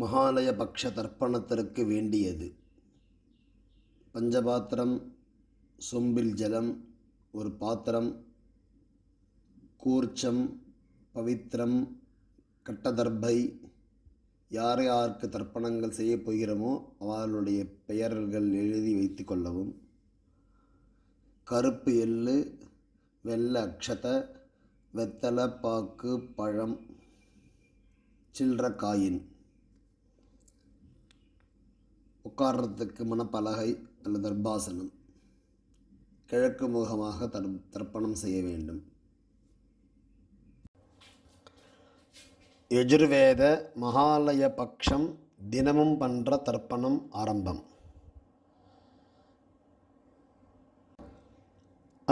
மகாலய பக்ஷ தர்ப்பணத்திற்கு வேண்டியது பஞ்சபாத்திரம் சொம்பில் ஜலம் ஒரு பாத்திரம் கூர்ச்சம் பவித்திரம் கட்டதர்பை யார் யாருக்கு தர்ப்பணங்கள் செய்யப் போகிறோமோ அவர்களுடைய பெயர்கள் எழுதி வைத்து கொள்ளவும் கருப்பு எள்ளு வெள்ளை அக்ஷத வெத்தலை பாக்கு பழம் சில்லற காயின் உட்கார்றதுக்கு மனப்பலகை அல்லது தர்பாசனம் கிழக்கு முகமாக தர் தர்ப்பணம் செய்ய வேண்டும் யஜுர்வேத மகாலய பக்ஷம் தினமும் பண்ணுற தர்ப்பணம் ஆரம்பம்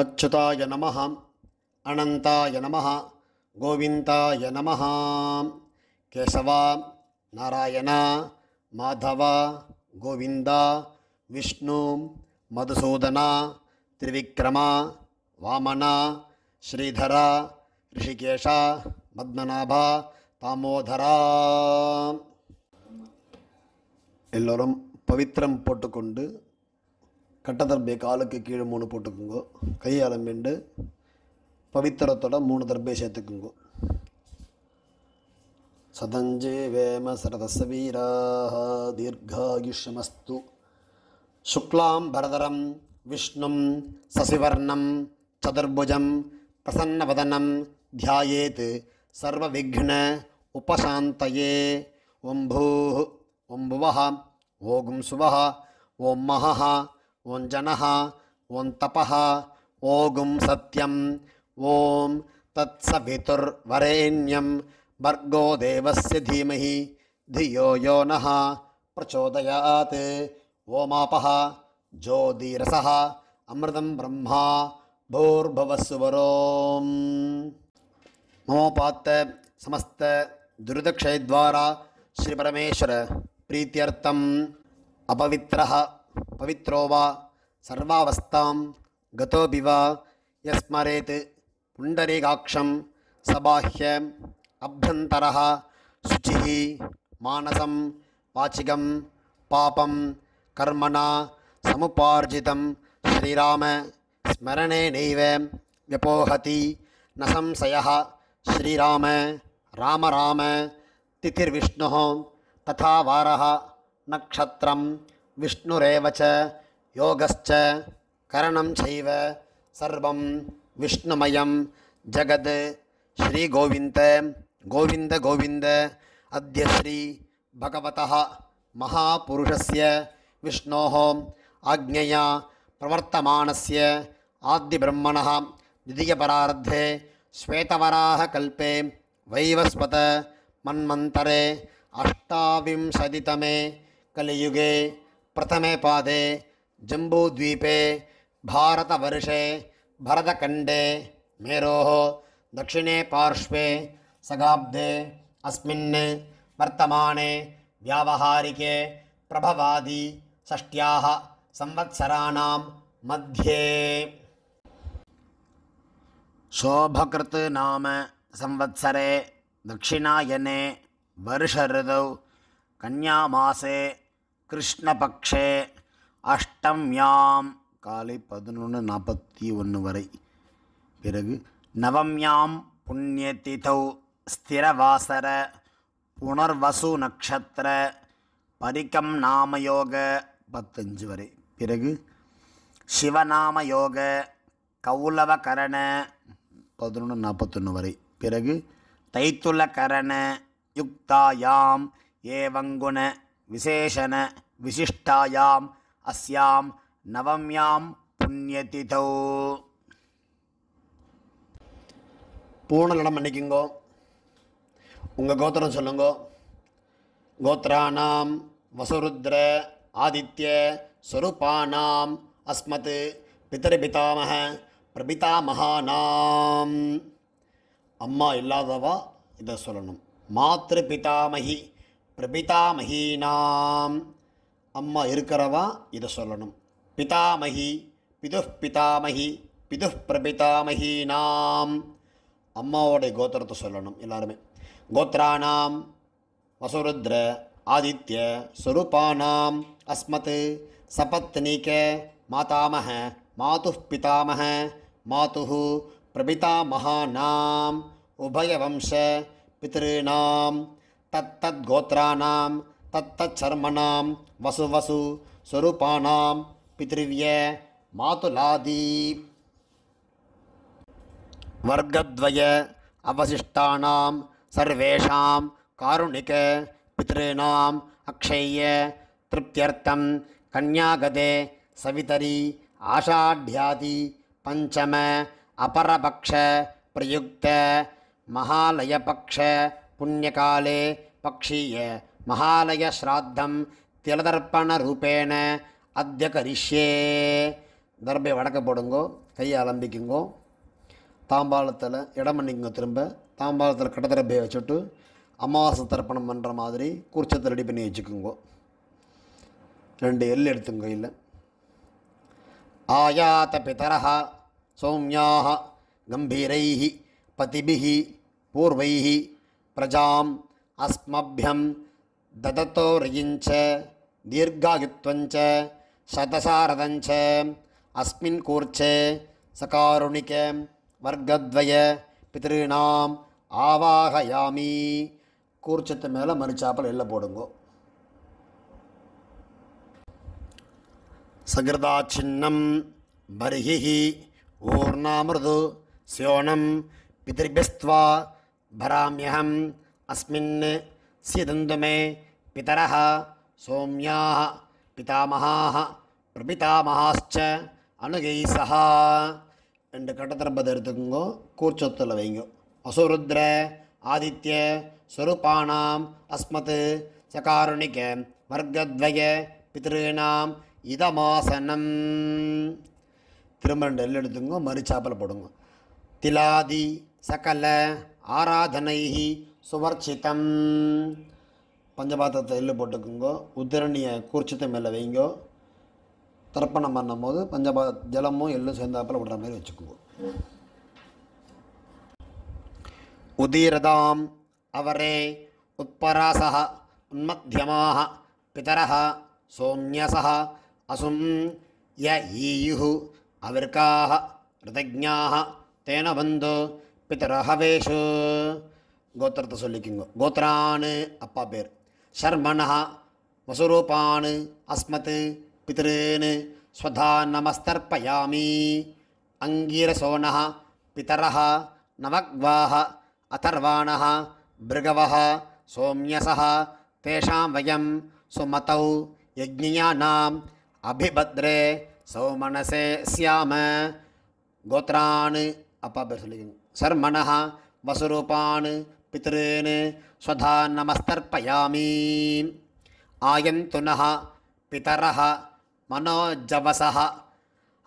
அச்சுதாய நமஹாம் அனந்தாய நமஹா கோவிந்தாய நமஹாம் கேசவா நாராயணா மாதவா கோவிந்தா விஷ்ணு மதுசூதனா திரிவிக்ரமா வாமனா ஸ்ரீதரா ரிஷிகேஷா பத்மநாபா தாமோதரா எல்லோரும் பவித்திரம் போட்டுக்கொண்டு கட்டதர்பை காலுக்கு கீழே மூணு போட்டுக்குங்கோ கையாளம் வேண்டு பவித்திரத்தோட மூணு தர்பை சேர்த்துக்குங்கோ सरदसवीराः दीर्घायुष्यमस्तु शुक्लां भरदरं विष्णुं ससिवर्णं चतुर्भुजं प्रसन्नवदनं ध्यायेत् सर्वविघ्न उपशान्तये ओम्भुः ओम्भुवः ओगुं सुवः ॐ महः ॐ जनः ॐ तपः ॐ सत्यं ॐ तत्सवितुर्वरेण्यम् भर्गो देवस्य धीमहि धियो यो नः प्रचोदयात् ओमापः ज्योतिरसः अमृतं ब्रह्मा भूर्भवस्वरों ममोपात्त समस्त दुरितक्षयद्वारा श्रीपरमेश्वर प्रीत्यर्थम् अपवित्रः पवित्रो वा सर्वावस्थां गतोऽपि वा यस्मरेत् पुण्डरीकाक्षं सबाह्य அபியந்தர சுச்சி மானசம் வாச்சிகம் பாபம் கர்மணா சமுபார்ஜிதம் ஸ்ரீராம ஸ்மரணே நெய்வ வியபோகதி நசம்சய ஸ்ரீராம ராம ராம திதிர்விஷ்ணு ததா வார நக்ஷத்திரம் விஷ்ணுரேவ யோகச்ச கரணம் செய்வ சர்வம் விஷ்ணுமயம் ஜகத் ஸ்ரீகோவிந்த கோவிந்த கோவிந்த அத்திய ஸ்ரீ பகவத மகாபுருஷஸ்ய விஷ்ணோः ஆக்ஞயா பிரவர்த்தமானஸ்ய ஆதிபிரம்மணः द्वितीयपरार्धे श्वेतवराहकल्पे वैवस्वत मन्वन्तरे अष्टाविंशतितमे कलियुगे प्रथमे पादे जम्बूद्वीपे भारतवर्षे भरतखण्डे मेरोः दक्षिणे पार्श्वे சகாப்தே அஸ்மின் வர்த்தமானே வியாவகாரிகே பிரபவாதி षष्ट्याः संवत्सराणां मध्ये शोभकृत् नाम संवत्सरे दक्षिणायने वर्षऋतौ कन्यामासे कृष्णपक्षे அஷ்டம்யாம் காலை பதினொன்று நாற்பத்தி ஒன்று வரை பிறகு நவம்யாம் புண்ணிய திதௌ ஸ்திரவாசர புனர்வசு நக்ஷத்திர பரிக்கம் நாமயோக பத்தஞ்சு வரை பிறகு சிவநாம யோக கௌலவகரண பதினொன்று நாற்பத்தொன்று வரை பிறகு தைத்துலகரண யுக்தாயாம் ஏவங்குண விசேஷன விசிஷ்டாயாம் அஸ்யாம் நவம்யாம் புண்ணியதிதோ பூர்ண அன்னைக்குங்கோ உங்கள் கோத்திரம் சொல்லுங்க கோத்திராணாம் வசுருத்ர ஆதித்ய ஸ்வரூபானாம் அஸ்மத் பிதரிபிதாமக பிரபிதாமகானாம் அம்மா இல்லாதவா இதை சொல்லணும் மாத்ரு பிதாமகி பிரபிதாமகீனாம் அம்மா இருக்கிறவா இதை சொல்லணும் பிதாமகி பிது பிதாமகி பிது பிரபிதாமகீனாம் அம்மாவோடைய கோத்திரத்தை சொல்லணும் எல்லாருமே गोत्राणां वसुरुद्र आदित्य स्वरूपाणाम् अस्मत् सपत्नीक मातामह मातुः पितामह मातुः प्रपितामहानाम् उभयवंश पितॄणां तत्तद्गोत्राणां तत्तच्छर्मणां वसु वसु स्वरूपाणां पितृव्य मातुलादी वर्गद्वय अवशिष्टानां சர்வேஷாம் காருணிக பித்ருணாம் அக்ஷய திருப்தியர்த்தம் கன்யாகதே சவிதரி ஆஷாட்யாதி பஞ்சம அபரபக்ஷ பிரயுக்த மகாலயபக்ஷ புண்ணியகாலே பக்ஷீய மகாலயஸ்ராத்தம் திலதர்ப்பண ரூபேண அத்திய கரிஷ்யே தர்பை வடக்க போடுங்கோ கையை அலம்பிக்குங்கோ தாம்பாளத்தில் இடம் பண்ணிக்குங்க திரும்ப தாம்பாளத்தில் கட்டத்திரப்பையை வச்சுட்டு அமாவாசை தர்ப்பணம் பண்ணுற மாதிரி குறிச்சத்தை ரெடி பண்ணி வச்சுக்கோங்க ரெண்டு எல் எடுத்துங்க கையில் ஆயாத்த பிதரா சௌமியாக கம்பீரை பதிபிகி பூர்வை பிரஜாம் அஸ்மபியம் ததத்தோரியஞ்ச தீர்காயுத்வஞ்ச சதசாரதஞ்ச அஸ்மின் கூர்ச்சே சகாருணிக வர்க்கத்வய பிதிருணாம் ஆவாகயாமி கூர்ச்சத்து மேலே மறுச்சாப்பில் எல்லை போடுங்கோ சகிருதா சின்னம் பர்ஹி ஊர்ணாமிருது சியோனம் பிதிர்பிஸ்துவா பராமியம் அஸ்மின் சீதந்துமே பிதரஹ சோம்யாக பிதாமகாக பிரபிதாமகாச்ச அணுகை சஹா ரெண்டு கட்டத்திரம்பதை எடுத்துக்கோங்க கூர்ச்சொத்தில் வைங்க அசுருத்ர ஆதித்ய ஸ்வரூபாணாம் அஸ்மத் சகாருணிக வர்க்கத்வய பித்ருணாம் இதமாசனம் திரும்ப ரெண்டு எல் எடுத்துங்க மறுச்சாப்பில் போடுங்க திலாதி சகல ஆராதனை சுவர்ச்சிதம் பஞ்சபாத்திரத்தை எள்ளு போட்டுக்குங்கோ உத்திரணியை கூர்ச்சித்த மேலே வைங்கோ தர்ப்பணம் பண்ணும்போது பஞ்சபா ஜலமும் எள்ளும் சேர்ந்தாப்பில் விடுற மாதிரி வச்சுக்குவோம் உதீரதாம் அவரே உத்பராசக உன்மத்தியமாக பிதரக சோம்யசக அசும் ய ஈயு அவிர்காக ரிதஜாக தேன பந்து பிதரஹவேஷு கோத்திரத்தை சொல்லிக்குங்க கோத்ரானு அப்பா பேர் ஷர்மணா வசுரூபான் அஸ்மத் பிதருன்னு ஸ்வதா நமஸ்தர்ப்பயாமி அங்கீரசோனா பிதரா நமக்வாஹ अथर्वाणः भृगवः सौम्यसः तेषां वयं सुमतौ यज्ञियानाम् अभिभद्रे सौमनसे स्याम गोत्रान् அப்பா பேர் சொல்லிக்கோங்க சர்மணா வசுரூபான் பித்ருன்னு ஸ்வதா நமஸ்தர்ப்பயாமி ஆயந்துனஹ பிதரஹ மனோஜவசஹ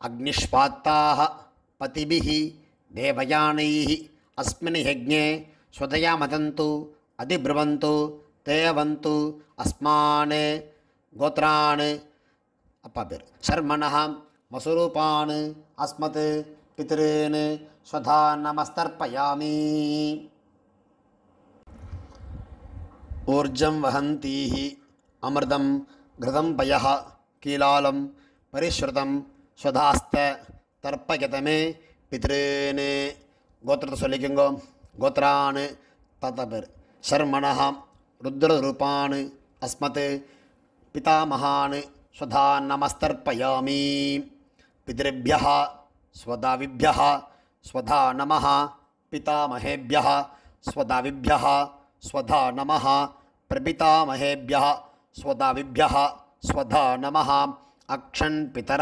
அக்னிஷ்பாத்தாக பதிபிஹி தேவயானைஹி अस्मिन् यज्ञे स्वधया मदन्तु ते तेऽवन्तु अस्मान् गोत्रान् अपभिर् शर्मणः वशुरूपान् अस्मत् पितॄन् स्वधा नमस्तर्पयामि ऊर्जं वहन्तीः अमृतं घृतं पयः कीलालं परिश्रुतं स्वधास्तस्तर्पयत मे पितॄन् गोत्रो गोत्रानु तर शर्मण रुद्ररूपाण अस्मत् पितामहान स्वधा नमस्तर्पयामी पितृभ्य स्वदाभ्य स्वधा नम पितामहेभ्य स्वदाभ्य स्वधा नम प्रतामहेभ्य स्वदाभ्य स्वधा नम अक्षण पितर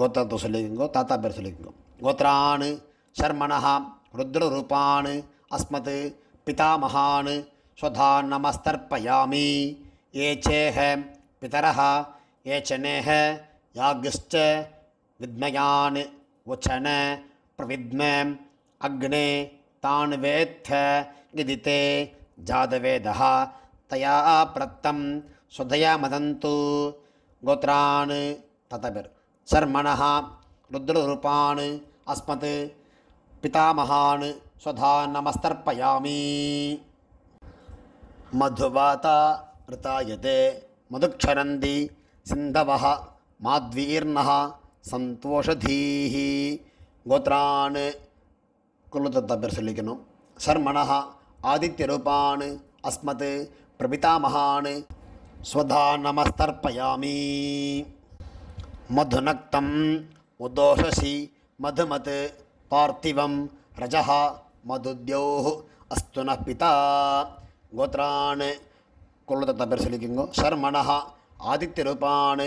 गोत्रो तातापेर सुलिंगों கோத்ரான் ஷர்மணஹாம் ருத்ரூபான் அஸ்மத் பிதாமகான் ஸ்வதா நமஸ்தர்ப்பயாமி ஏச்சேஹ பிதரஹ ஏச்சனேஹ யாகிஷ்ட வித்மயான் உச்சன பிரவித்ம அக்னே தான் வேத்த இது தே ஜாதவேதா தயா பிரத்தம் சுதயா மதந்து கோத்ரான் ததபிர் சர்மணா ருத்ரூபான் अस्मत् पितामहान् स्वधा नमस्तर्पयामि मधुवाता ऋतायते मधुक्षरन्ति सिन्धवः माद्वीर्णः सन्तोषधीः गोत्रान् कुलुदत् शर्मणः आदित्यरूपान् अस्मत् प्रपितामहान् स्वधा नमस्तर्पयामि मधुनक्तं उद्दोषसि மதுமத் பார்த்திவம் ரஜா மதுத்யோ அஸ்து ந பிதா கோத்ரான் கொள்ளத்தா பேர் சொல்லிக்கோங்க ஷர்மணா ஆதித்ய ரூபான்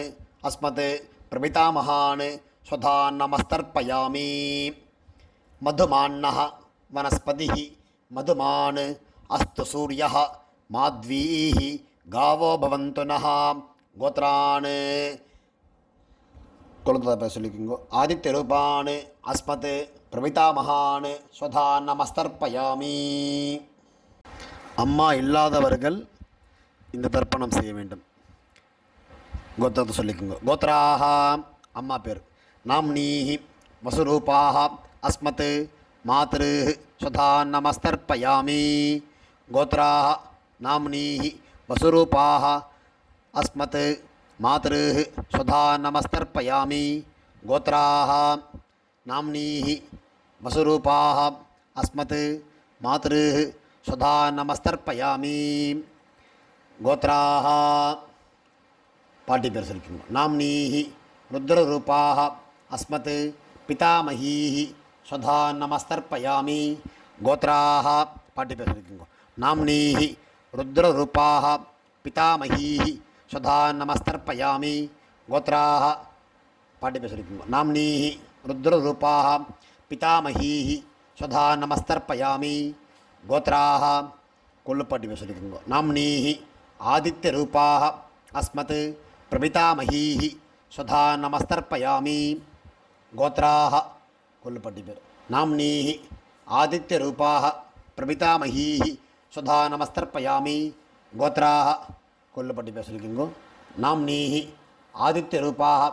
அஸ்மத் பிரபிதாமகான் ஸ்வதா நமஸ்தர்ப்பயாமி மதுமான்னா वनस्पति मधुमान अस्तु सूर्य माध्वी गावो भवन्तु नः गोत्रान् கொழுந்ததை பேர் சொல்லிக்கோங்க ஆதித்தெருபான் அஸ்மத் பிரபிதாமகான் ஸ்வதா நமஸ்தர்ப்பயாமி அம்மா இல்லாதவர்கள் இந்த தர்ப்பணம் செய்ய வேண்டும் கோத்திரத்தை சொல்லிக்கோங்க கோத்ராக அம்மா பேர் நாம் நீஹி வசுரூபாக அஸ்மத் மாத்ரு ஸ்வதா நமஸ்தர்ப்பயாமி கோத்ராக நாம் நீஹி வசுரூபாக அஸ்மத் मातृ सुधा नमस्तर्पयामी गोत्रा नामनी वसुरूपा अस्मत् मातृ स्वधा नमस्तर्पयामी गोत्रा पाटी पर नामनी रुद्र अस्मत् पितामही स्वधा नमस्तर्पयामी गोत्रा पाटी पर नामनी रुद्र रूपा पितामही சுதா நமஸ்தர்ப்பயாமி கோத்ராக பாட்டி பேர் சொல்லிக்கோங்க நாம்னீஹி ருத்ரூபாக பிதாமகீஹி சுதா நமஸ்தர்ப்பயாமி கோத்ராக கொள்ளுப்பாட்டி பேர் சொல்லிக்கோங்க நாம்னீஹி ஆதித்ய ரூபாக அஸ்மத் பிரபிதாமகீஹி சுதா நமஸ்தர்ப்பயாமி கோத்ராக கொல்லுப்பட்டி பேர் நாம்னீஹி ஆதித்யரூபாக பிரபிதாமகீஹி சுதா நமஸ்தர்ப்பயாமி கோத்ராக கொல்லப்பட்டு பேசியிருக்கீங்கோ நாம் நீஹி ஆதித்ய ரூபாக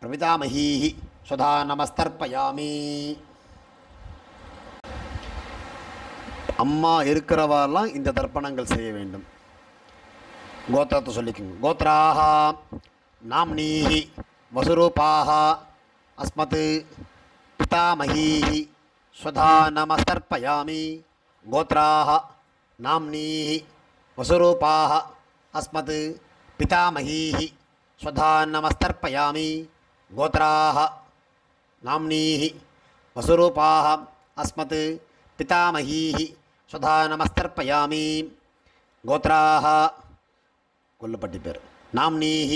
பிரபிதாமஹீஹி சுதா நமஸ்தர்பயாமி அம்மா இருக்கிறவாலாம் இந்த தர்ப்பணங்கள் செய்ய வேண்டும் கோத்திரத்தை சொல்லிக்கோங்க கோத்திராக நாம்னீஹி வசுரூபாக அஸ்மத் பிதாமஹீஹி ஸ்வதா நமஸ்தர்ப்பயாமி கோத்திராக நாம்னீஹி வசுரூபாக अस्मत् पितामहीः स्वधानमस्तर्पयामि गोत्राः नाम्नीः वसुरूपाः अस्मत् पितामहीः स्वधानमस्तर्पयामि गोत्राः कोल्लपट्टिपेर् नाम्नीः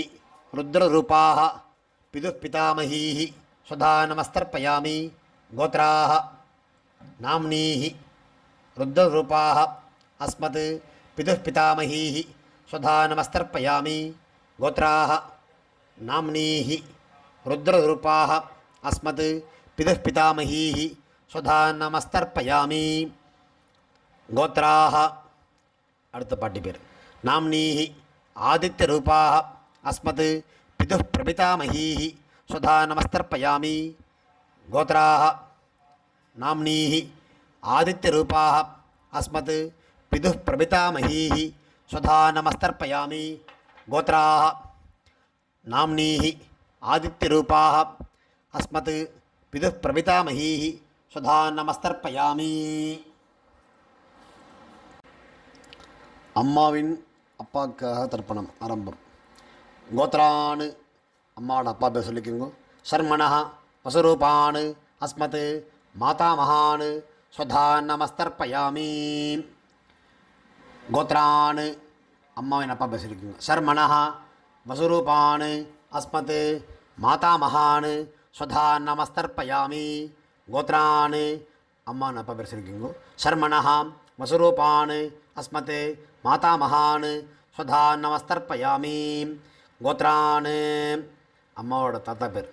रुद्ररूपाः पितुः पितामहीः स्वधानमस्तर्पयामि गोत्राः नाम्नीः रुद्ररूपाः अस्मत् पितुः पितामहीः स्वधानमस्तर्पयामी गोत्रा नामनी रुद्ररूपा अस्मत् पितापितामही स्वधानमस्तर्पयामी गोत्रा अड़ पाटीपे नामनी आदित्य रूपा अस्मत् पितु प्रभितामही स्वधानमस्तर्पयामी गोत्रा नामनी आदित्य रूपा अस्मत् पितु प्रभितामही सुधा नमस्तर्पयामी गोत्रा नामनी आदि अस्मत् पिदु प्रभितामही सुधा नमस्तर्पयामी अम्मा अपाक तर्पण आरंभ गोत्रा अम्मा अपा पे शर्मण वसुपा अस्मत् माता महानु सुधा नमस्तर्पयामी கோத்ரானு அம்மாவை அப்பா பேசியிருக்குங்க சர்மனஹா வசுரூபானு அஸ்மத் மாதாமகானு ஸ்வதா நமஸ்தர்ப்பயாமி கோத்ரானு அம்மான்னு அப்பா பேசியிருக்குங்க சர்மனஹா வசுரூபானு அஸ்மத் மாதாமகானு ஸ்வதா நமஸ்தர்ப்பயாமி கோத்ரானு அம்மாவோட தாத்தா பேர்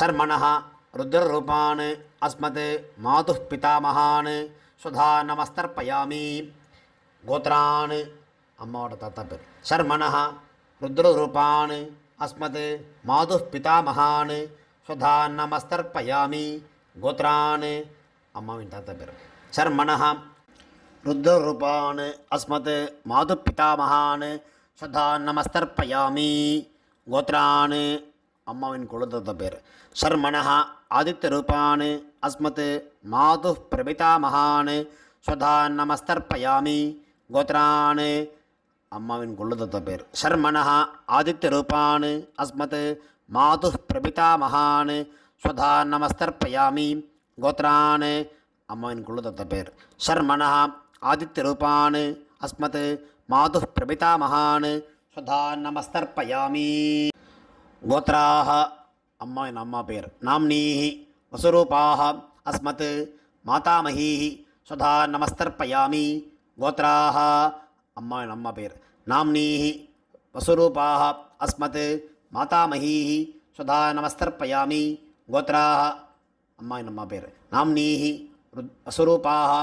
சர்மனஹா ருத்ரூபான் அஸ்மத் மாது பிதாமகான் ஸ்வதா நமஸ்தர்ப்பயாமி கோத்ரான்னு அம்மாவோட தாத்தா பேர் ஷர்மனஹா ருத்ரூபான் அஸ்மத் மாது பிதாமகான் சுதா நமஸ்தர்ப்பயாமி கோத்ரான் அம்மாவின் தாத்தா பேர் ஷர்மனஹா ருத்ரூபான் அஸ்மத் மாது பிதாமகான் சுதா நமஸ்தர்ப்பயாமி கோத்ரான் அம்மாவின் குலதத்த பேர் ஷர்மனஹா ஆதித்ய ரூபான் அஸ்மத் மாது பிரபிதாமகான் சுதா நமஸ்தர்ப்பயாமி கோத்ரான் அம்மாவின் குள்ளதத்த பேர் ஷர்மணா ஆதித்ய ரூபான் அஸ்மத் மாது பிரபிதா மகான் ஸ்வதா நமஸ்தர்ப்பயாமி கோத்ரான் அம்மாவின் குள்ளதத்த பேர் ஷர்மணா ஆதித்ய ரூபான் அஸ்மத் மாது பிரபிதா மகான் ஸ்வதா நமஸ்தர்ப்பயாமி கோத்ராக அம்மா என் அம்மா பேர் நாம்னீஹி வசுரூபாக அஸ்மத் மாதாமஹீஹி சுதா நமஸ்தர்ப்பயாமி கோத்திராக அம்மா நம்ம பேர் நாம்னீஹி வசுரூபாக அஸ்மத் மாதாமகீஹி சுதா நமஸ்தர்ப்பயாமி கோத்திராக அம்மா நம்ம பேர் நாம்னீஹி வசுரூபாக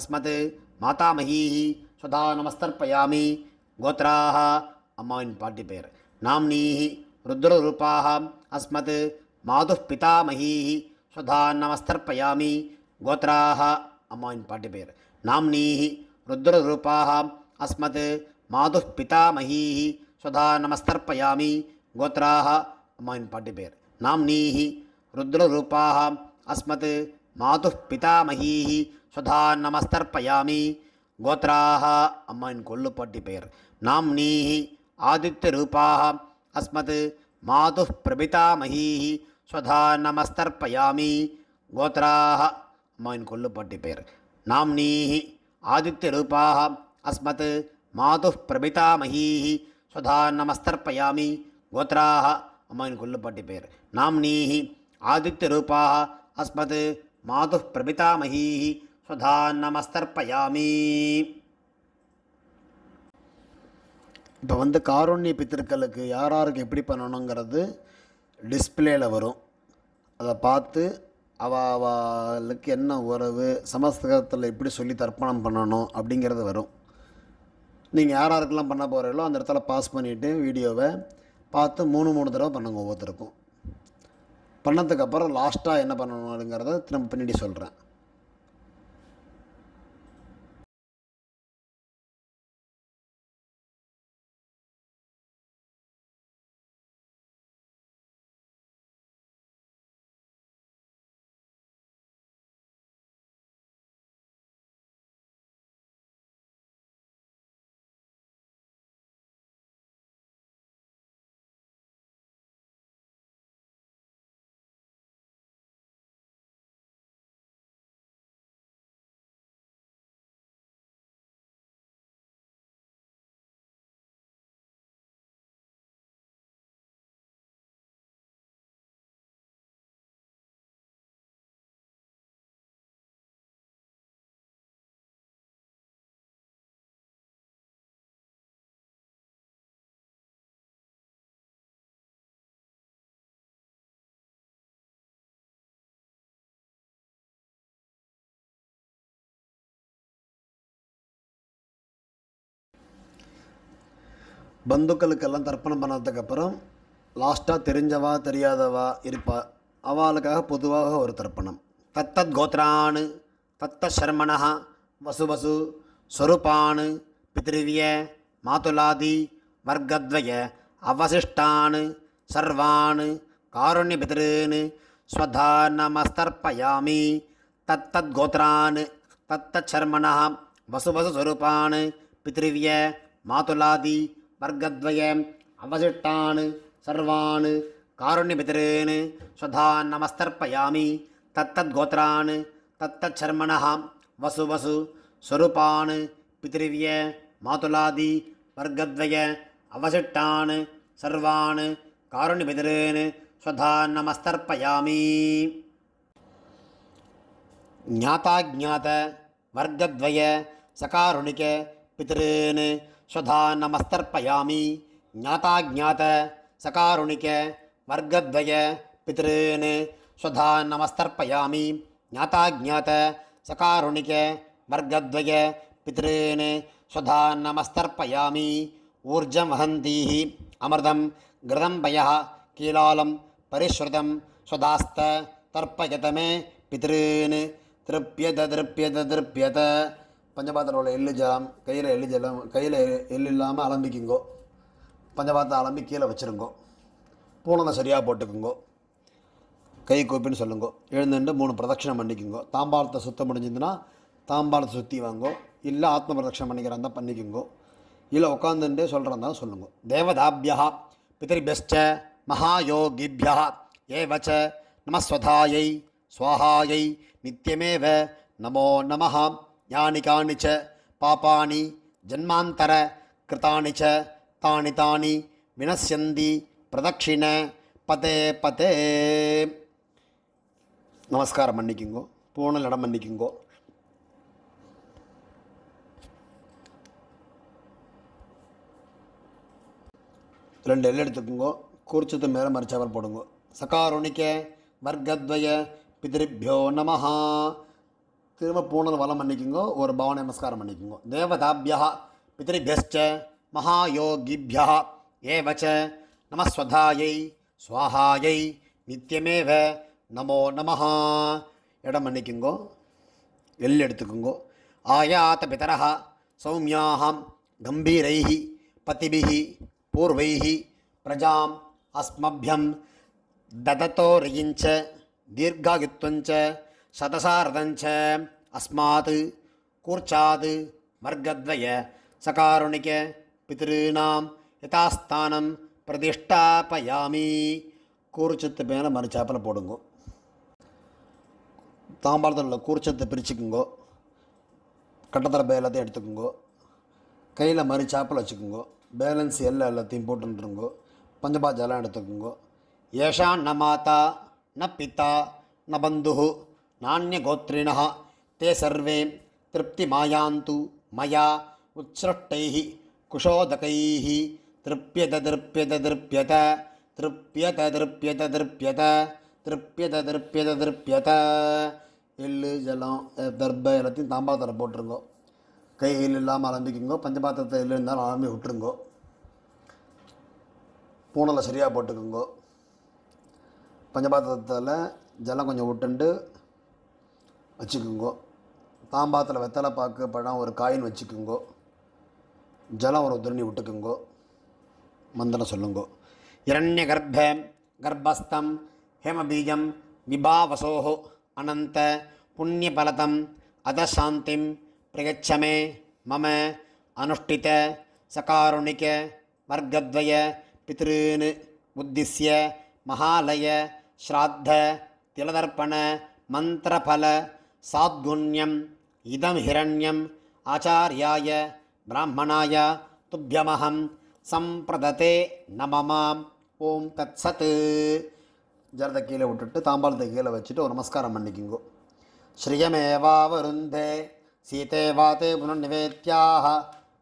அஸ்மத் மாதாமகீஹி சுதா நமஸ்தர்ப்பயாமி கோத்திராக அம்மாவின் பாட்டி பெயர் நாம்னீஹி ருத்ரூபாக அஸ்மத் மாது பிதாமகீஹி சுதா நமஸ்தர்ப்பயாமி கோத்திராக அம்மாவின் பாட்டி பெயர் நாம்னீஹி ருத்ரூபாக அஸ்மத் மாது பிதாமகீஹி சுதா நமஸ்தர்ப்பயாமி கோத்ராக அம்மாவின் பாட்டு பேர் நாம் நீஹி ருத்ரூபாக அஸ்மத் மாது பிதாமகீஹி சுதா நமஸ்தர்ப்பயாமி கோத்ராக அம்மாவின் கொல்லுப்பாட்டி பெயர் நீஹி ஆதித்ய ரூபாக அஸ்மத் மாது பிரபிதாமகீஹி சுதா நமஸ்தர்ப்பயாமி கோத்ராக அம்மாவின் கொல்லுப்பாட்டி பெயர் நீஹி ஆதித்யரூபாக அஸ்மத் மாது பிரபிதாமகீஹி சுதா நமஸ்தர்ப்பயாமி கோத்ராக அம்மாவின் கொல்லுப்பாட்டி பெயர் ஆதித்ய ரூபாக அஸ்மத் மாது பிரபிதாமகீஹி சுதா நமஸ்தர்ப்பயாமி இப்போ வந்து காருண்ய பித்திருக்களுக்கு யார் யாருக்கு எப்படி பண்ணணுங்கிறது டிஸ்பிளேயில் வரும் அதை பார்த்து அவளுக்கு என்ன உறவு சமஸ்கிருதத்தில் எப்படி சொல்லி தர்ப்பணம் பண்ணணும் அப்படிங்கிறது வரும் நீங்கள் யார் யாருக்கெல்லாம் பண்ண போகிறீங்களோ அந்த இடத்துல பாஸ் பண்ணிவிட்டு வீடியோவை பார்த்து மூணு மூணு தடவை பண்ணுங்க ஒவ்வொருத்தருக்கும் பண்ணதுக்கப்புறம் லாஸ்ட்டாக என்ன பண்ணணுங்கிறத திரும்ப பின்னாடி சொல்கிறேன் பந்துக்களுக்கெல்லாம் தர்ப்பணம் பண்ணதுக்கப்புறம் லாஸ்ட்டாக தெரிஞ்சவா தெரியாதவா இருப்பா அவளுக்காக பொதுவாக ஒரு தர்ப்பணம் தத்தத் கோத்ரானு தத்த சர்மனா வசு வசு ஸ்வரூபானு பித்ருவிய மாதுலாதி வர்க்கத்வய அவசிஷ்டானு சர்வானு காருண்ய பித்ருன்னு ஸ்வதா நமஸ்தர்ப்பயாமி தத்தத் தத்த சர்மனா வசு வசு ஸ்வரூபானு பித்ருவிய மாதுலாதி வர்க்கத்வய அவசிஷ்டான் சர்வான் காருண்யபிதரேன் ஸ்வதான் நமஸ்தர்ப்பயாமி தத்தத்கோத்திரான் தத்தச்சர்மண வசு வசு ஸ்வரூபான் பிதிரிவிய மாதுலாதி வர்க்கத்வய அவசிஷ்டான் சர்வான் காருண்யபிதரேன் ஸ்வதான் நமஸ்தர்ப்பயாமி ज्ञाताज्ञात वर्गद्वय सकारुणिक पितॄन् சுதா நமஸ்தர்ப்பயாமி ஞாதாஜாத சகாருணிக வர்க்கத்வய பித்ருன் சுதா நமஸ்தர்ப்பயாமி ஞாதாஜாத சகாருணிக வர்க்கத்வய பித்ருன் சுதா நமஸ்தர்ப்பயாமி ஊர்ஜம் வஹந்தீஹி அமிர்தம் கிருதம் பய கீலாலம் பரிஸ்ருதம் சுதாஸ்த தர்ப்பயதமே பித்ருன் திருப்பியத திருப்பியத திருப்பியத பஞ்சபாத்திரம் உள்ள எள்ளு ஜலம் கையில் எள்ளு ஜலம் கையில் எள்ளு இல்லாமல் அலம்பிக்குங்கோ பஞ்சபாத்திரம் அலம்பி கீழே வச்சுருங்கோ பூனை சரியாக போட்டுக்குங்கோ கை கோப்பின்னு சொல்லுங்கோ எழுந்துட்டு மூணு பிரதட்சணம் பண்ணிக்குங்கோ தாம்பாளத்தை சுத்தம் முடிஞ்சிருந்துன்னா தாம்பாளத்தை சுற்றி வாங்கோ இல்லை ஆத்ம பிரதட்சிணம் பண்ணிக்கிறா இருந்தால் பண்ணிக்குங்கோ இல்லை உட்காந்துட்டே சொல்கிறதா சொல்லுங்க தேவதாபியா பிதரிபெஸ்ட மகாயோகிபியா வச்ச நமஸ்வதாயை சுவாஹாயை நித்தியமேவ நமோ நமஹாம் யானி காணிச்ச பாப்பானி ஜன்மாந்தர கிருத்தானிச்ச தானி தானி வினசியந்தி பிரதட்சிண பதே பதே நமஸ்காரம் மன்னிக்குங்கோ போனல் இடம் மன்னிக்குங்கோ ரெண்டு எல் எடுத்துக்குங்கோ குறிச்சத்து மேலே மறிச்சவர் போடுங்கோ சகாருணிக்க வர்க்கத்வய பிதிருப்போ நமஹா திரும்ப பூணல் வளம் பண்ணிக்கோங்கோ ஒரு பவன நமஸ்காரம் பண்ணிக்கோங்கோ தேவதாபியா பித்திரிபியஸ்ச மகாயோகிபியா ஏவச்ச நமஸ்வதாயை சுவாஹாயை நித்தியமேவ நமோ நமஹா இடம் பண்ணிக்கோங்கோ எல் எடுத்துக்குங்கோ ஆயாத்த பிதரா சௌமியாஹம் கம்பீரைஹி பதிபிஹி பூர்வைஹி பிரஜாம் அஸ்மபியம் ததத்தோரியிஞ்ச தீர்காயுத்வஞ்ச சதசாரதஞ்ச அஸ்மாத் கூர்ச்சாது வர்க்கத்வய சகாருணிக பிதிருநாம் யதாஸ்தானம் பிரதிஷ்டாபயாமி கூர்ச்சத்து மேலே மறுச்சாப்பில் போடுங்கோ தாம்பாளத்தில் உள்ள கூர்ச்சத்தை பிரிச்சுக்குங்கோ கட்டத்தில் பேலத்தையும் எடுத்துக்கோங்கோ கையில் மறு சாப்பில் பேலன்ஸ் எல்லாம் எல்லாத்தையும் போட்டுருங்கோ பஞ்சபாஜெல்லாம் எடுத்துக்கோங்கோ ஏஷா ந மாதா ந பித்தா ந பந்துஹு நானியகோத்திரிணா தே சர்வே திருப்தி மாயாந்து மயா உச்சிரட்டை குஷோதகை திருப்பியத திருப்பியத திருப்பியத திருப்பியத திருப்பியத திருப்பியத திருப்பியத திருப்பியத திருப்பியத எள்ளு ஜலம் தர்ப எல்லாத்தையும் தாம்பாத்திரம் போட்டிருங்கோ கை இல்லாமல் அலம்பிக்குங்கோ பஞ்சபாத்திரத்தை எள்ளு இருந்தாலும் அலம்பி விட்டுருங்கோ பூனலை சரியாக போட்டுக்கோங்கோ பஞ்சபாத்திரத்தில் ஜலம் கொஞ்சம் விட்டுண்டு வச்சுக்கோங்கோ தாம்பாத்தில் வெத்தலை பாக்கு பழம் ஒரு காயின் வச்சுக்கோங்கோ ஜலம் ஒரு உதிரணி விட்டுக்குங்கோ மந்திரம் சொல்லுங்கோ இரண்ய கர்ப்ப கர்ப்பஸ்தம் ஹேமபீஜம் விபாவசோஹோ அனந்த பலதம் அதசாந்திம் பிரயச்சமே மம அனுஷ்டித சகாருணிக வர்க்கத்வய பித்ருன்னு உத்திசிய மகாலய ஸ்ராத்த திலதர்ப்பண மந்திரபல சாத்குண்யம் இதம் ஹிரண்யம் ஆச்சாரியாய பிராமணாய துப்பியமகம் சம்பிரதத்தே நமமாம் ஓம் தத்சத்து ஜரத கீழே விட்டுட்டு தாம்பாளத்தை கீழே வச்சுட்டு ஒரு நமஸ்காரம் பண்ணிக்குங்கோ ஸ்ரீயமேவா வருந்தே சீதே வாதே புனர்நிவேத்தியாக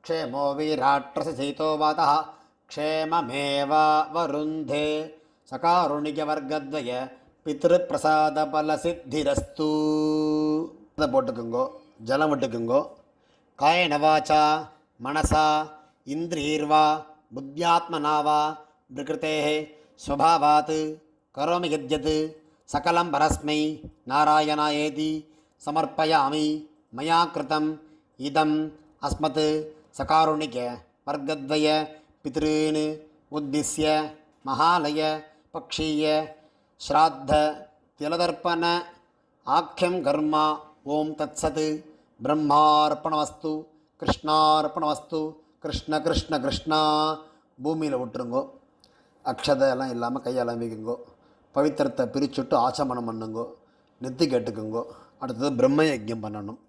க்ஷேமோ வீராட்ரச சீதோ வாதா க்ஷேமமேவா வருந்தே சகாருணிகவர்கத்வய பித்திருப்பிரசாதபலசித்திரஸ்தூ அதை போட்டுக்குங்கோ ஜலம் விட்டுக்குங்கோ காய நவாச்சா மனசா இந்திரியர்வா புத்தியாத்மனாவா பிரகிருத்தேகே ஸ்வபாவாத் கரோமி யத்யத் சகலம் பரஸ்மை நாராயணா ஏதி சமர்ப்பயாமி மயா கிருதம் இதம் அஸ்மத் சகாருணிக வர்க்கத்வய பித்ருன்னு உத்திசிய மகாலய பக்ஷீய ஸ்ராத்த திலதர்ப்பண ஆக்கியம் கர்மா ஓம் தத் சத் பிரம்மார்ப்பணவஸ்து கிருஷ்ணார்ப்பணவஸ்து கிருஷ்ண கிருஷ்ண கிருஷ்ணா பூமியில் விட்டுருங்கோ அக்ஷதையெல்லாம் இல்லாமல் கையெல்லாம் வைக்குங்கோ பவித்திரத்தை பிரிச்சுட்டு ஆச்சமனம் பண்ணுங்கோ நெத்தி கேட்டுக்குங்கோ அடுத்தது பிரம்ம யஜ்யம் பண்ணணும்